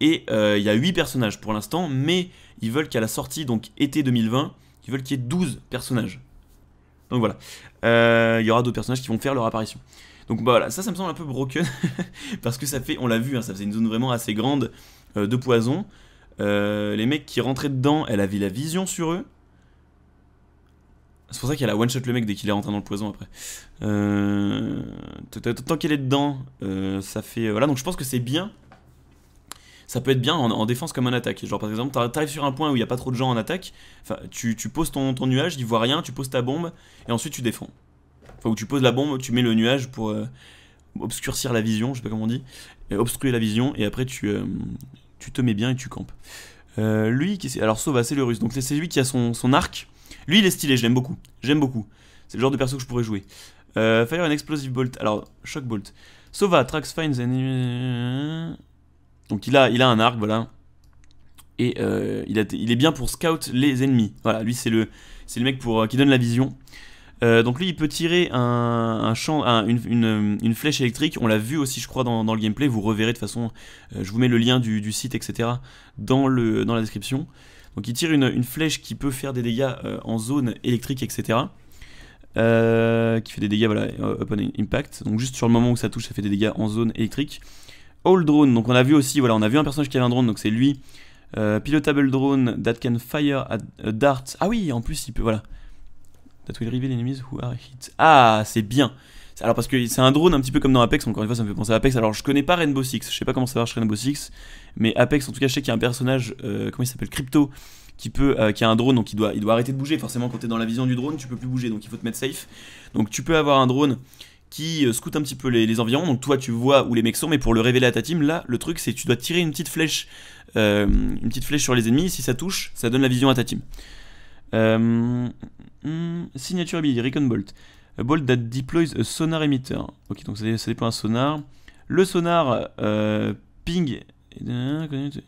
Et euh, il y a 8 personnages pour l'instant, mais ils veulent qu'à la sortie donc été 2020 ils veulent qu'il y ait 12 personnages. Donc voilà. Euh, il y aura d'autres personnages qui vont faire leur apparition. Donc bah voilà, ça, ça me semble un peu broken. parce que ça fait, on l'a vu, hein, ça faisait une zone vraiment assez grande euh, de poison. Euh, les mecs qui rentraient dedans, elle avait la vision sur eux. C'est pour ça qu'elle a one-shot le mec dès qu'il est rentré dans le poison après. Tant qu'elle est dedans, ça fait... Voilà, donc je pense que c'est bien ça peut être bien en, défense comme en attaque. Genre par exemple, t'arrives sur un point où il n'y a pas trop de gens en attaque, tu, tu poses ton, ton nuage, il voit rien, tu poses ta bombe, et ensuite tu défends. Enfin, où tu poses la bombe, tu mets le nuage pour euh, obscurcir la vision, je sais pas comment on dit, obstruer la vision, et après tu, euh, tu te mets bien et tu campes. Euh, lui, qui, alors Sova, c'est le russe, donc c'est lui qui a son, son arc. Lui, il est stylé, je l'aime beaucoup. J'aime beaucoup. C'est le genre de perso que je pourrais jouer. Fire an Explosive Bolt, alors Shock Bolt. Sova, tracks Finds and... Donc il a, un arc, voilà. Et euh, il, est bien pour scout les ennemis. Voilà, lui c'est le, le mec pour, euh, qui donne la vision. Euh, donc lui il peut tirer un, champ, une, flèche électrique, on l'a vu aussi je crois dans, le gameplay, vous reverrez de façon, je vous mets le lien du, site etc. Dans, le, dans la description. Donc il tire une, flèche qui peut faire des dégâts en zone électrique etc. qui fait des dégâts voilà, open impact, donc juste sur le moment où ça touche ça fait des dégâts en zone électrique. All Drone, donc on a vu aussi, voilà, on a vu un personnage qui avait un drone, donc c'est lui. Euh, pilotable drone that can fire a dart. Ah oui, en plus il peut, voilà. That will reveal enemies who are hit. Ah, c'est bien. Alors parce que c'est un drone un petit peu comme dans Apex, encore une fois ça me fait penser à Apex. Alors je connais pas Rainbow Six, je sais pas comment ça marche Rainbow Six, mais Apex en tout cas je sais qu'il y a un personnage, euh, comment il s'appelle, Crypto, qui peut, euh, qui a un drone, donc il doit, il doit arrêter de bouger. Forcément quand t'es dans la vision du drone, tu peux plus bouger, donc il faut te mettre safe. Donc tu peux avoir un drone qui euh, scoute un petit peu les, environs. Donc toi, tu vois où les mecs sont, mais pour le révéler à ta team, là, le truc, c'est que tu dois tirer une petite flèche, euh, une petite flèche sur les ennemis. Si ça touche, ça donne la vision à ta team. Euh, hmm, signature ability, Recon Bolt. A bolt that deploys a sonar emitter. Ok, donc ça, un sonar. Le sonar ping.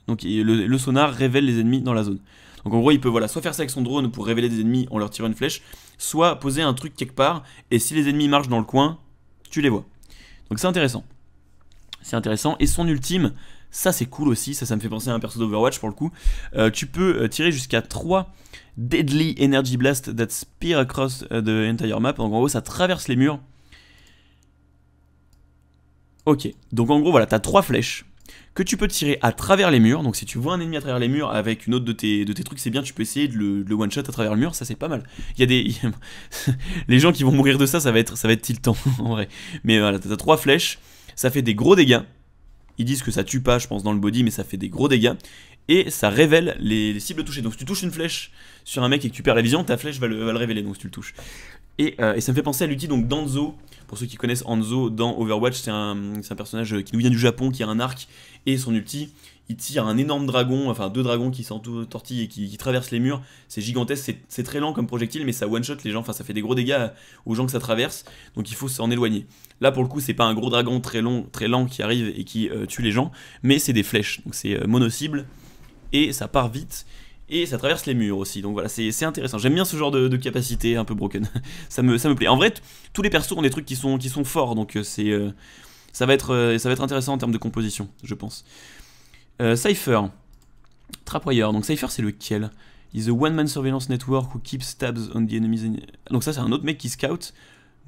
Donc le, sonar révèle les ennemis dans la zone. Donc en gros, il peut voilà, soit faire ça avec son drone pour révéler des ennemis en leur tirant une flèche, soit poser un truc quelque part, et si les ennemis marchent dans le coin, tu les vois. Donc c'est intéressant. C'est intéressant. Et son ultime, ça c'est cool aussi, ça ça me fait penser à un perso d'Overwatch pour le coup. Euh, tu peux euh, tirer jusqu'à 3 Deadly Energy Blast that spear across euh, the entire map. en gros ça traverse les murs. Ok, donc en gros voilà, t'as 3 flèches que tu peux tirer à travers les murs. Donc si tu vois un ennemi à travers les murs avec une autre de tes, de tes trucs, c'est bien, tu peux essayer de le, one-shot à travers le mur, ça c'est pas mal. Il y a des... les gens qui vont mourir de ça, ça va être, ça va être tiltant en vrai. Mais voilà, t'as trois flèches, ça fait des gros dégâts. Ils disent que ça tue pas, je pense, dans le body, mais ça fait des gros dégâts. Et ça révèle les, cibles touchées. Donc si tu touches une flèche sur un mec et que tu perds la vision, ta flèche va le, va le révéler, donc si tu le touches. Euh, et, ça me fait penser à l'outil donc d'Anzo. Pour ceux qui connaissent Anzo dans Overwatch, c'est un, personnage euh, qui nous vient du Japon, qui a un arc et son ulti. Il tire un énorme dragon, enfin deux dragons qui sont s'entortillent et qui, traversent les murs. C'est gigantesque, c'est très lent comme projectile, mais ça one-shot les gens, enfin ça fait des gros dégâts euh, aux gens que ça traverse, donc il faut s'en éloigner. Là pour le coup, c'est pas un gros dragon très long, très lent qui arrive et qui tue les gens, mais c'est des flèches, donc c'est mono-cible et ça part vite et ça traverse les murs aussi. Donc voilà, c'est intéressant. J'aime bien ce genre de, capacité un peu broken. ça, me, ça me plaît. En vrai, tous les persos ont des trucs qui sont, qui sont forts, donc euh, c'est euh, ça, va être, euh, ça va être intéressant en termes de composition, je pense. Cypher. Trapwire. Donc Cypher, c'est lequel Is the one-man surveillance network who keeps tabs on the enemies. Donc ça, c'est un autre mec qui scout.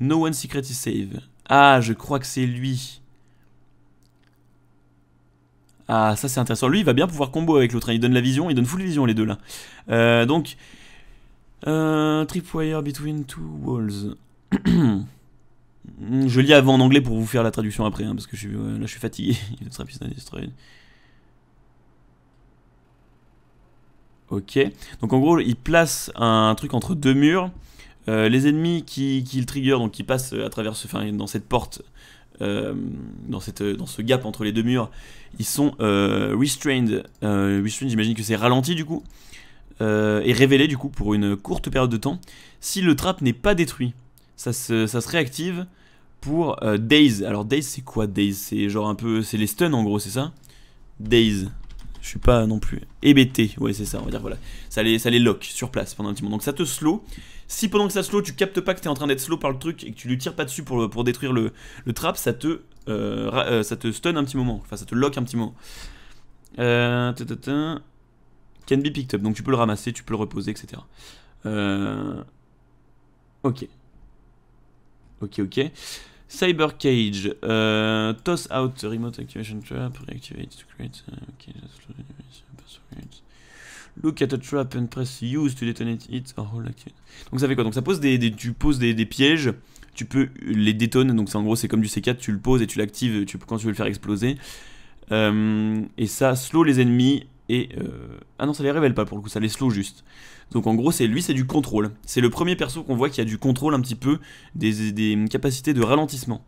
No one secret is Ah, je crois que c'est lui. Ah, ça c'est intéressant. Lui, il va bien pouvoir combo avec l'autre. Hein. Il donne la vision, il donne full vision les deux là. Euh, donc, euh, Tripwire Between Two Walls. je lis avant en anglais pour vous faire la traduction après, hein, parce que je euh, là je suis fatigué. ok. Donc en gros, il place un truc entre deux murs. Euh, les ennemis qui, le trigger, donc qui passent à travers ce, dans cette porte, euh, dans, cette, dans ce gap entre les deux murs, ils sont euh, restrained. Euh, restrained, j'imagine que c'est ralenti du coup, et révélé du coup pour une courte période de temps. Si le trap n'est pas détruit, ça se, ça se réactive pour Days. Alors Days, c'est quoi Days C'est genre un peu, c'est les stuns en gros, c'est ça Days. Je suis pas non plus EBT, ouais c'est ça, on va dire voilà. Ça les, ça les lock sur place pendant un petit moment. Donc ça te slow si pendant que ça slow, tu captes pas que t'es en train d'être slow par le truc et que tu lui tires pas dessus pour, détruire le, trap, ça te, euh, euh, ça te stun un petit moment. Enfin, ça te lock un petit moment. Euh, can be picked up. Donc tu peux le ramasser, tu peux le reposer, etc. ok. Ok, ok. Cyber Cage, Toss Out, Remote Activation Trap, Reactivate to create. ok, that's Look at a trap and press use to detonate it. Oh, Donc ça fait quoi Donc ça pose des, tu poses des, pièges, tu peux les détonner. Donc en gros c'est comme du C4, tu le poses et tu l'actives tu, quand tu veux le faire exploser. Euh, et ça slow les ennemis et euh, ah non ça les révèle pas pour le coup ça les slow juste donc en gros c'est lui c'est du contrôle c'est le premier perso qu'on voit qui a du contrôle un petit peu des, capacités de ralentissement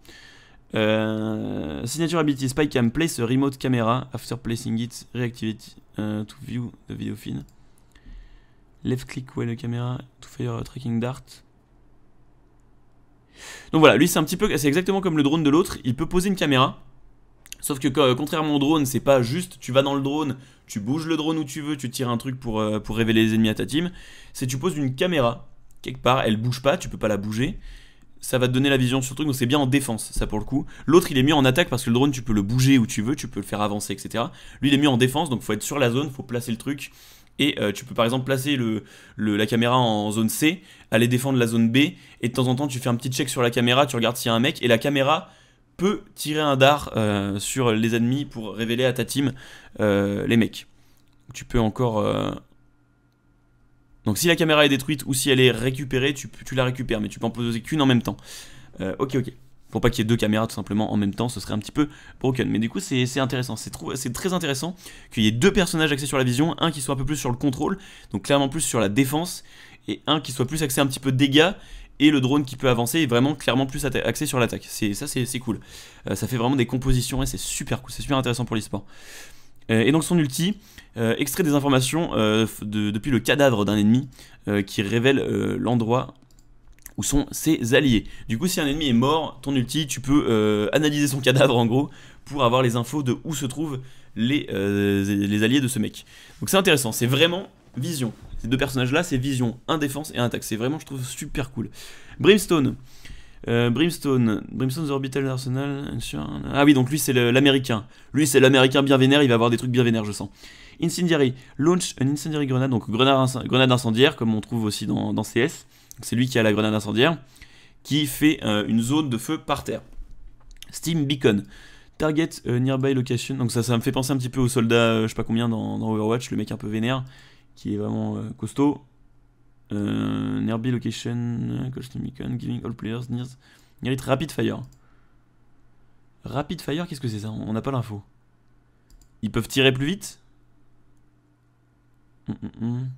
euh, signature ability spy cam place remote camera after placing it reactivate euh, to view the video feed. Left click while the camera to fire tracking dart. Donc voilà, lui c'est un petit peu, c'est exactement comme le drone de l'autre, il peut poser une caméra. Sauf que euh, contrairement au drone, c'est pas juste tu vas dans le drone, tu bouges le drone où tu veux, tu tires un truc pour, euh, pour révéler les ennemis à ta team. C'est tu poses une caméra quelque part, elle bouge pas, tu peux pas la bouger ça va te donner la vision sur le truc, donc c'est bien en défense, ça pour le coup. L'autre, il est mieux en attaque parce que le drone, tu peux le bouger où tu veux, tu peux le faire avancer, etc. Lui, il est mieux en défense, donc faut être sur la zone, faut placer le truc. Et euh, tu peux par exemple placer le, la caméra en zone C, aller défendre la zone B, et de temps en temps, tu fais un petit check sur la caméra, tu regardes s'il y a un mec, et la caméra peut tirer un dard euh, sur les ennemis pour révéler à ta team euh, les mecs. Tu peux encore donc si la caméra est détruite ou si elle est récupérée, tu, la récupères, mais tu peux en poser qu'une en même temps. Euh, ok, ok. Pour pas qu'il y ait deux caméras tout simplement en même temps, ce serait un petit peu broken. Mais du coup, c'est intéressant. C'est très intéressant qu'il y ait deux personnages axés sur la vision, un qui soit un peu plus sur le contrôle, donc clairement plus sur la défense, et un qui soit plus axé un petit peu dégâts, et le drone qui peut avancer est vraiment clairement plus axé sur l'attaque. Ça, c'est cool. Euh, ça fait vraiment des compositions et c'est super cool. C'est super intéressant pour l'esport. Euh, et donc son ulti, euh, extrait des informations euh, depuis le cadavre d'un ennemi euh, qui révèle l'endroit où sont ses alliés. Du coup, si un ennemi est mort, ton ulti, tu peux analyser son cadavre en gros pour avoir les infos de où se trouvent les, alliés de ce mec. Donc c'est intéressant, c'est vraiment vision. Ces deux personnages-là, c'est vision, un et un attaque. C'est vraiment, je trouve, super cool. Brimstone. Euh, Brimstone, Brimstone's Orbital Arsenal. Ah oui, donc lui c'est l'américain. Lui c'est l'américain bien vénère, il va avoir des trucs bien vénères, je sens. Incendiary launch an incendiary grenade, donc grenade, grenade incendiaire, comme on trouve aussi dans, dans CS. C'est lui qui a la grenade incendiaire, qui fait euh, une zone de feu par terre. Steam Beacon. Target euh, nearby location. Donc ça, ça me fait penser un petit peu au soldat, euh, je sais pas combien, dans, Overwatch, le mec un peu vénère, qui est vraiment costaud. nearby location, custom beacon, giving all players near, rapid fire. Rapid fire, qu'est-ce que c'est ça On n'a pas l'info. Ils peuvent tirer plus vite Mm, mm, mm.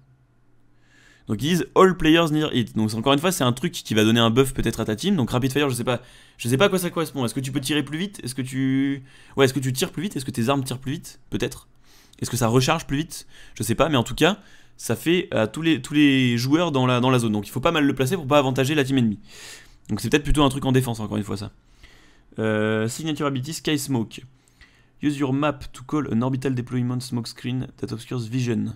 Donc ils disent all players near it. Donc encore une fois, c'est un truc qui va donner un buff peut-être à ta team. Donc rapid fire, je sais pas, je sais pas à quoi ça correspond. Est-ce que tu peux tirer plus vite Est-ce que tu Ouais, est-ce que tu tires plus vite Est-ce que tes armes tirent plus vite Peut-être. Est-ce que ça recharge plus vite Je sais pas, mais en tout cas, ça fait à tous les tous les joueurs dans la dans la zone. Donc il faut pas mal le placer pour pas avantager la team ennemie. Donc c'est peut-être plutôt un truc en défense encore une fois ça. Euh, signature ability Sky Smoke. Use your map to call an orbital deployment smoke screen that obscures vision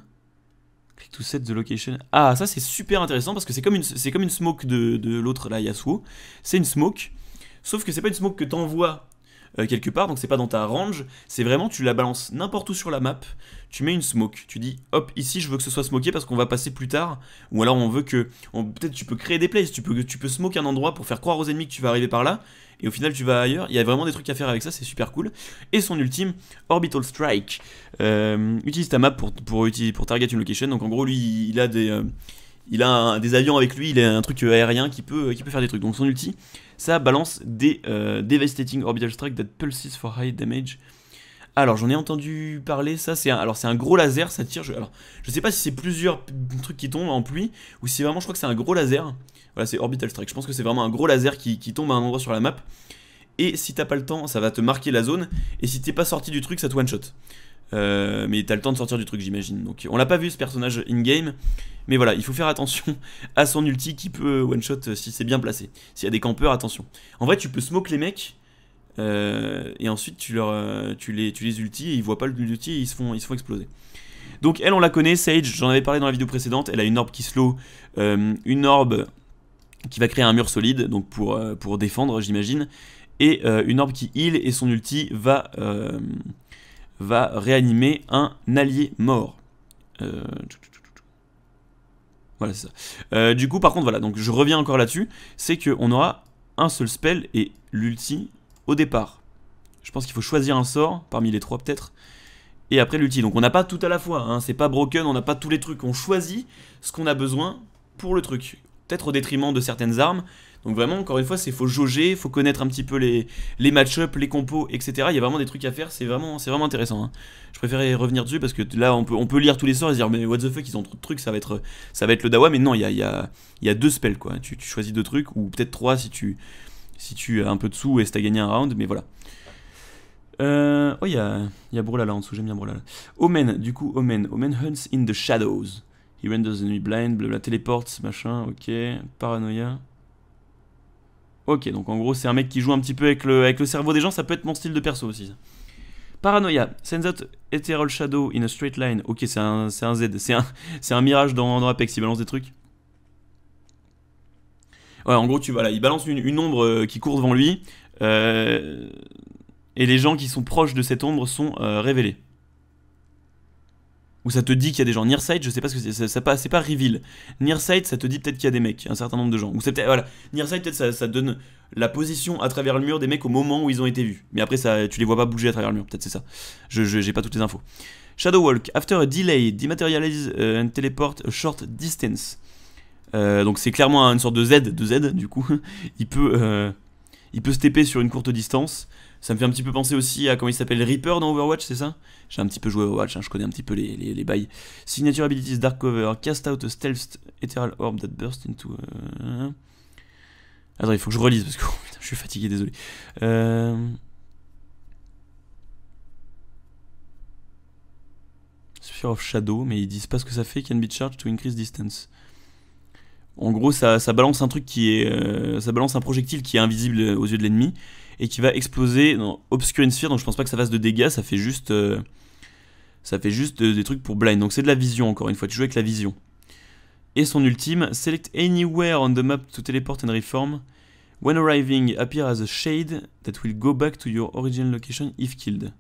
to set the location. Ah, ça c'est super intéressant parce que c'est comme une, c'est comme une smoke de, de l'autre là, Yasuo. C'est une smoke, sauf que c'est pas une smoke que t'envoies euh, quelque part, donc c'est pas dans ta range, c'est vraiment tu la balances n'importe où sur la map, tu mets une smoke, tu dis hop ici je veux que ce soit smoké parce qu'on va passer plus tard, ou alors on veut que, peut-être tu peux créer des plays, tu peux, tu peux smoke un endroit pour faire croire aux ennemis que tu vas arriver par là, et au final tu vas ailleurs, il y a vraiment des trucs à faire avec ça, c'est super cool. Et son ultime, Orbital Strike, euh, utilise ta map pour, pour, pour, target une location, donc en gros lui il a des... Euh, il a des avions avec lui, il a un truc aérien qui peut, qui peut faire des trucs. Donc son ulti, ça balance des euh, Devastating Orbital Strike that pulses for high damage. Alors j'en ai entendu parler, ça c'est un, alors c'est un gros laser, ça tire. Je, alors je sais pas si c'est plusieurs trucs qui tombent en pluie ou si vraiment je crois que c'est un gros laser. Voilà c'est orbital strike. Je pense que c'est vraiment un gros laser qui, qui, tombe à un endroit sur la map. Et si t'as pas le temps, ça va te marquer la zone. Et si t'es pas sorti du truc, ça te one shot. Euh, mais t'as le temps de sortir du truc, j'imagine. Donc on l'a pas vu ce personnage in-game. Mais voilà, il faut faire attention à son ulti qui peut one-shot euh, si c'est bien placé. S'il y a des campeurs, attention. En vrai, tu peux smoke les mecs. Euh, et ensuite, tu, leur, tu, les, tu les et ils voient pas le et ils se, font, ils se font exploser. Donc elle, on la connaît, Sage, j'en avais parlé dans la vidéo précédente. Elle a une orbe qui slow, une orbe qui va créer un mur solide, donc pour, pour défendre, j'imagine. Et une orbe qui heal et son ulti va va réanimer un allié mort. Euh, voilà, c'est ça. Euh, du coup, par contre, voilà, donc je reviens encore là-dessus, c'est qu'on aura un seul spell et l'ulti au départ. Je pense qu'il faut choisir un sort, parmi les trois peut-être, et après l'ulti. Donc on n'a pas tout à la fois, hein, c'est pas broken, on n'a pas tous les trucs, on choisit ce qu'on a besoin pour le truc. Peut-être au détriment de certaines armes, donc vraiment, encore une fois, c'est faut jauger, faut connaître un petit peu les, les match-ups, les compos, etc. Il y a vraiment des trucs à faire, c'est vraiment, c'est vraiment intéressant. Hein. Je préférais revenir dessus parce que là, on peut, on peut lire tous les sorts et se dire, mais what the fuck, ils ont trop de trucs, ça va être, ça va être le dawa. Mais non, il y a, y, deux spells, quoi. Tu, choisis deux trucs, ou peut-être trois si tu, si tu as un peu de sous et si t'as gagné un round, mais voilà. Euh, oh, il y a, y a là en dessous, j'aime bien Brulala. Omen, du coup, Omen. Omen hunts in the shadows. He renders the nuit blind, la téléporte, machin, ok. Paranoia. Ok, donc en gros, c'est un mec qui joue un petit peu avec le, avec le cerveau des gens, ça peut être mon style de perso aussi. Paranoia, sends out ethereal shadow in a straight line. Ok, c'est un, un Z, c'est un, mirage dans, dans Apex, il balance des trucs. Ouais, en gros, tu là, il balance une, ombre euh, qui court devant lui, euh, et les gens qui sont proches de cette ombre sont euh, révélés. Ou ça te dit qu'il y a des gens. Nearsight, je sais pas ce que c'est, ça, pas, c'est pas reveal. Nearsight, ça te dit peut-être qu'il y a des mecs, un certain nombre de gens. Ou c'est peut-être, voilà, Nearsight, peut-être ça, ça, donne la position à travers le mur des mecs au moment où ils ont été vus. Mais après, ça, tu les vois pas bouger à travers le mur, peut-être c'est ça. Je, j'ai pas toutes les infos. walk, after a delay, dematerialize euh, and teleport short distance. Euh, donc c'est clairement une sorte de Z, de Z du coup. il peut, euh, il peut se sur une courte distance. Ça me fait un petit peu penser aussi à comment il s'appelle Reaper dans Overwatch, c'est ça J'ai un petit peu joué à Overwatch, hein, je connais un petit peu les, bails. Signature Abilities Dark Cover, Cast Out Stealth Ethereal Orb that burst into. Euh, euh, euh. Attends, il faut que je relise parce que oh, je suis fatigué, désolé. Euh... Sphere of Shadow, mais ils disent pas ce que ça fait. Can be charged to increase distance. En gros, ça, balance un truc qui est, ça balance un projectile qui est invisible aux yeux de l'ennemi et qui va exploser dans Obscure Sphere. Donc je pense pas que ça fasse de dégâts, ça fait juste, euh, ça fait juste euh, des trucs pour blind. Donc c'est de la vision encore une fois, tu joues avec la vision. Et son ultime, select anywhere on the map to teleport and reform. When arriving, appear as a shade that will go back to your original location if killed.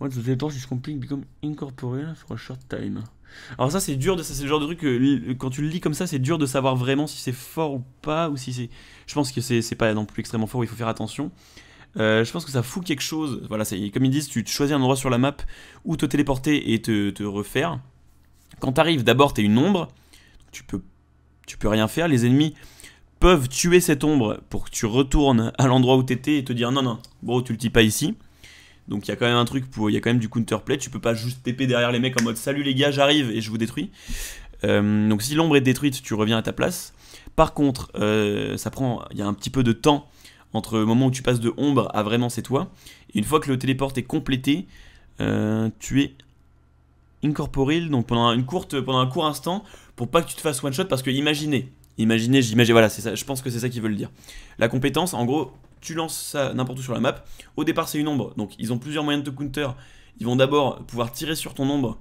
What the torch is complete become incorporeal for a short time. Alors ça c'est dur de ça c'est le genre de truc que quand tu le lis comme ça c'est dur de savoir vraiment si c'est fort ou pas ou si c'est je pense que c'est pas non plus extrêmement fort il faut faire attention euh, je pense que ça fout quelque chose voilà comme ils disent tu, choisis un endroit sur la map où te téléporter et te, te refaire quand t'arrives d'abord t'es une ombre tu peux tu peux rien faire les ennemis peuvent tuer cette ombre pour que tu retournes à l'endroit où t'étais et te dire non non bon tu le dis pas ici donc il y a quand même un truc pour, il y a quand même du counterplay. Tu peux pas juste TP derrière les mecs en mode salut les gars, j'arrive et je vous détruis. Euh, donc si l'ombre est détruite, tu reviens à ta place. Par contre, euh, ça prend, il y a un petit peu de temps entre le moment où tu passes de ombre à vraiment c'est toi. une fois que le téléport est complété, euh, tu es incorporel, donc pendant une courte, pendant un court instant, pour pas que tu te fasses one shot, parce que imaginez, imaginez, j'imagine voilà, ça, je pense que c'est ça qu'ils veulent dire. La compétence, en gros, tu lances ça n'importe où sur la map. Au départ, c'est une ombre, donc ils ont plusieurs moyens de te counter. Ils vont d'abord pouvoir tirer sur ton ombre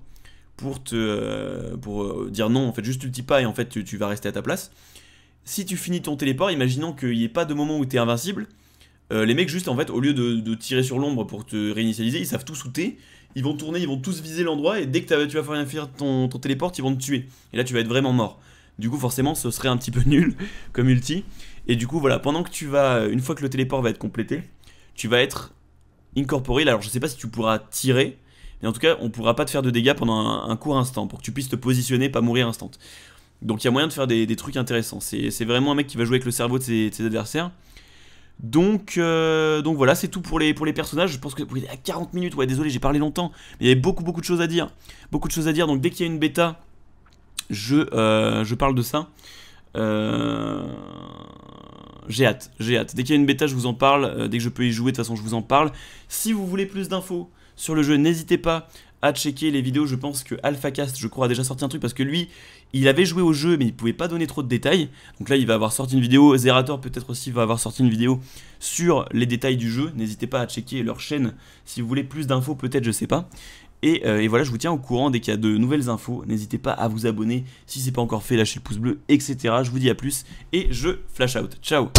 pour te euh, pour euh, dire non, en fait, juste tu le pas et en fait tu, vas rester à ta place. Si tu finis ton téléport, imaginons qu'il n'y ait pas de moment où tu es invincible, euh, les mecs, juste en fait, au lieu de, tirer sur l'ombre pour te réinitialiser, ils savent tout sauter, ils vont tourner, ils vont tous viser l'endroit et dès que tu vas faire ton, ton téléport, ils vont te tuer. Et là, tu vas être vraiment mort. Du coup, forcément, ce serait un petit peu nul comme ulti. Et du coup, voilà, pendant que tu vas, une fois que le téléport va être complété, tu vas être incorporé. Alors, je sais pas si tu pourras tirer, mais en tout cas, on pourra pas te faire de dégâts pendant un, court instant pour que tu puisses te positionner, pas mourir instant. Donc, il y a moyen de faire des, trucs intéressants. C'est vraiment un mec qui va jouer avec le cerveau de ses, adversaires. Donc, euh, donc voilà, c'est tout pour les, pour les personnages. Je pense que êtes à 40 minutes, ouais, désolé, j'ai parlé longtemps. Mais il y avait beaucoup, beaucoup de choses à dire. Beaucoup de choses à dire. Donc, dès qu'il y a une bêta, euh, je, parle de ça. Euh, j'ai hâte, j'ai hâte. Dès qu'il y a une bêta, je vous en parle. Euh, dès que je peux y jouer, de toute façon, je vous en parle. Si vous voulez plus d'infos sur le jeu, n'hésitez pas à checker les vidéos. Je pense que AlphaCast, je crois, a déjà sorti un truc parce que lui, il avait joué au jeu, mais il pouvait pas donner trop de détails. Donc là, il va avoir sorti une vidéo. Zerator peut-être aussi va avoir sorti une vidéo sur les détails du jeu. N'hésitez pas à checker leur chaîne si vous voulez plus d'infos, peut-être, je sais pas. Euh, et, voilà, je vous tiens au courant dès qu'il y a de nouvelles infos. N'hésitez pas à vous abonner si ce c'est pas encore fait, lâchez le pouce bleu, etc. Je vous dis à plus et je flash out. Ciao